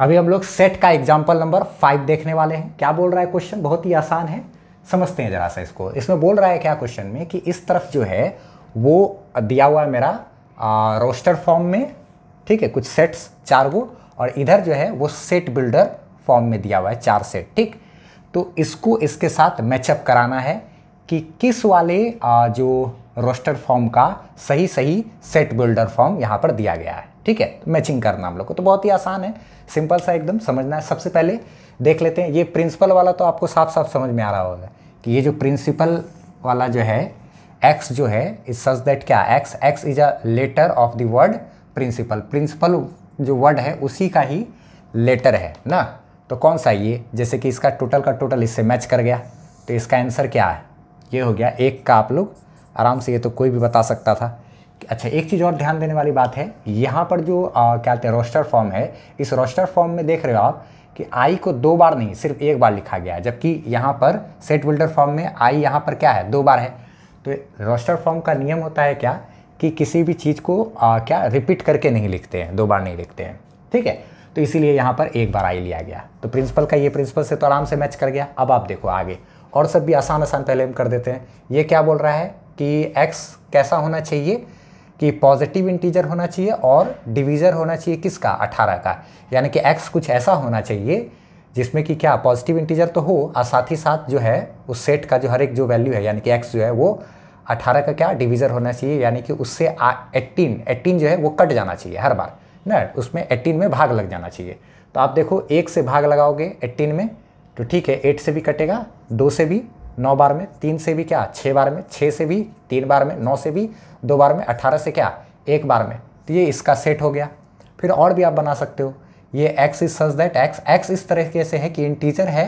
अभी हम लोग सेट का एग्जाम्पल नंबर फाइव देखने वाले हैं क्या बोल रहा है क्वेश्चन बहुत ही आसान है समझते हैं ज़रा सा इसको इसमें बोल रहा है क्या क्वेश्चन में कि इस तरफ जो है वो दिया हुआ है मेरा रोस्टर फॉर्म में ठीक है कुछ सेट्स चार वो और इधर जो है वो सेट बिल्डर फॉर्म में दिया हुआ है चार सेट ठीक तो इसको इसके साथ मैचअप कराना है कि किस वाले जो रोस्टर फॉर्म का सही सही सेट बिल्डर फॉर्म यहाँ पर दिया गया है ठीक है मैचिंग तो करना हम लोग को तो बहुत ही आसान है सिंपल सा एकदम समझना है सबसे पहले देख लेते हैं ये प्रिंसिपल वाला तो आपको साफ साफ समझ में आ रहा होगा कि ये जो प्रिंसिपल वाला जो है एक्स जो है इज सच दैट क्या x x is a letter of the word principle principle जो वर्ड है उसी का ही लेटर है ना तो कौन सा ये जैसे कि इसका टोटल का टोटल इससे मैच कर गया तो इसका आंसर क्या है ये हो गया एक का आप लोग आराम से ये तो कोई भी बता सकता था अच्छा एक चीज़ और ध्यान देने वाली बात है यहाँ पर जो आ, क्या कहते हैं रोस्टर फॉर्म है इस रोस्टर फॉर्म में देख रहे हो आप कि आई को दो बार नहीं सिर्फ एक बार लिखा गया है जबकि यहाँ पर सेट बिल्डर फॉर्म में आई यहाँ पर क्या है दो बार है तो रोस्टर फॉर्म का नियम होता है क्या कि किसी भी चीज़ को आ, क्या रिपीट करके नहीं लिखते हैं दो बार नहीं लिखते हैं ठीक है तो इसीलिए यहाँ पर एक बार आई लिया गया तो प्रिंसिपल का ये प्रिंसिपल से तो आराम से मैच कर गया अब आप देखो आगे और सब भी आसान आसान पहले हम कर देते हैं ये क्या बोल रहा है कि एक्स कैसा होना चाहिए कि पॉजिटिव इंटीजर होना चाहिए और डिवीज़र होना चाहिए किसका अठारह का यानी कि एक्स कुछ ऐसा होना चाहिए जिसमें कि क्या पॉजिटिव इंटीजर तो हो और साथ ही साथ जो है उस सेट का जो हर एक जो वैल्यू है यानी कि एक्स जो है वो अठारह का क्या डिवीज़र होना चाहिए यानी कि उससे एट्टीन एट्टीन जो है वो कट जाना चाहिए हर बार ना उसमें एट्टीन में भाग लग जाना चाहिए तो आप देखो एक से भाग लगाओगे एट्टीन में तो ठीक है एट से भी कटेगा दो से भी नौ बार में तीन से भी क्या छः बार में छः से भी तीन बार में नौ से भी दो बार में अठारह से क्या एक बार में तो ये इसका सेट हो गया फिर और भी आप बना सकते हो ये x is such that x x इस तरीके से है कि इंटीजर है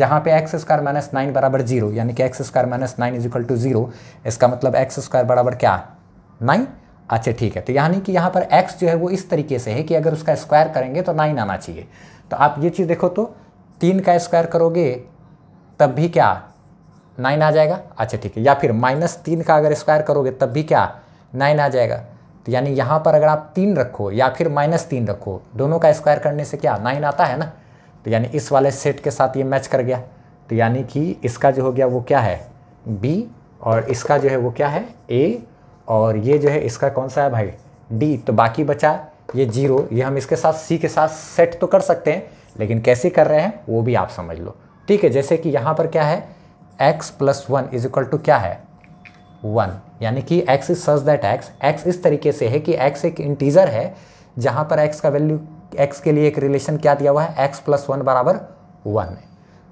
जहाँ पे एक्स स्क्वायर माइनस नाइन बराबर जीरो यानी कि x square minus nine is equal to zero इसका मतलब एक्स स्क्वायर बराबर क्या नाइन अच्छा ठीक है तो यानी कि यहाँ पर एक्स जो है वो इस तरीके से है कि अगर उसका स्क्वायर करेंगे तो नाइन आना चाहिए तो आप ये चीज़ देखो तो तीन का स्क्वायर करोगे तब भी क्या नाइन आ जाएगा अच्छा ठीक है या फिर माइनस तीन का अगर स्क्वायर करोगे तब भी क्या नाइन आ जाएगा तो यानी यहाँ पर अगर आप तीन रखो या फिर माइनस तीन रखो दोनों का स्क्वायर करने से क्या नाइन आता है ना तो यानी इस वाले सेट के साथ ये मैच कर गया तो यानी कि इसका जो हो गया वो क्या है बी और इसका जो है वो क्या है ए और ये जो है इसका कौन सा है भाई डी तो बाकी बचा ये जीरो ये हम इसके साथ सी के साथ सेट तो कर सकते हैं लेकिन कैसे कर रहे हैं वो भी आप समझ लो ठीक है जैसे कि यहाँ पर क्या है x plus one is equal to क्या है वन यानी कि x is such that x x इस तरीके से है कि एक्स एक इंटीजर है जहाँ पर एक्स का वैल्यू एक्स के लिए एक रिलेशन क्या दिया हुआ है एक्स प्लस वन बराबर वन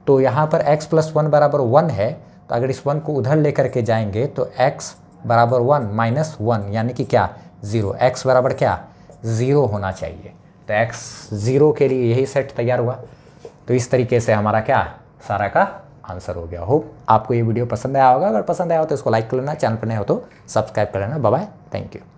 तो यहाँ पर एक्स प्लस वन बराबर वन है तो अगर इस वन को उधर लेकर के जाएंगे तो एक्स बराबर वन माइनस वन यानी कि क्या ज़ीरो एक्स बराबर क्या ज़ीरो होना चाहिए तो एक्स ज़ीरो के लिए यही सेट तैयार हुआ तो इस तरीके से हमारा क्या सारा का आंसर हो गया होप आपको ये वीडियो पसंद आया होगा अगर पसंद आया हो तो इसको लाइक कर लेना चैनल पर नहीं हो तो सब्सक्राइब कर लेना बाय थैंक यू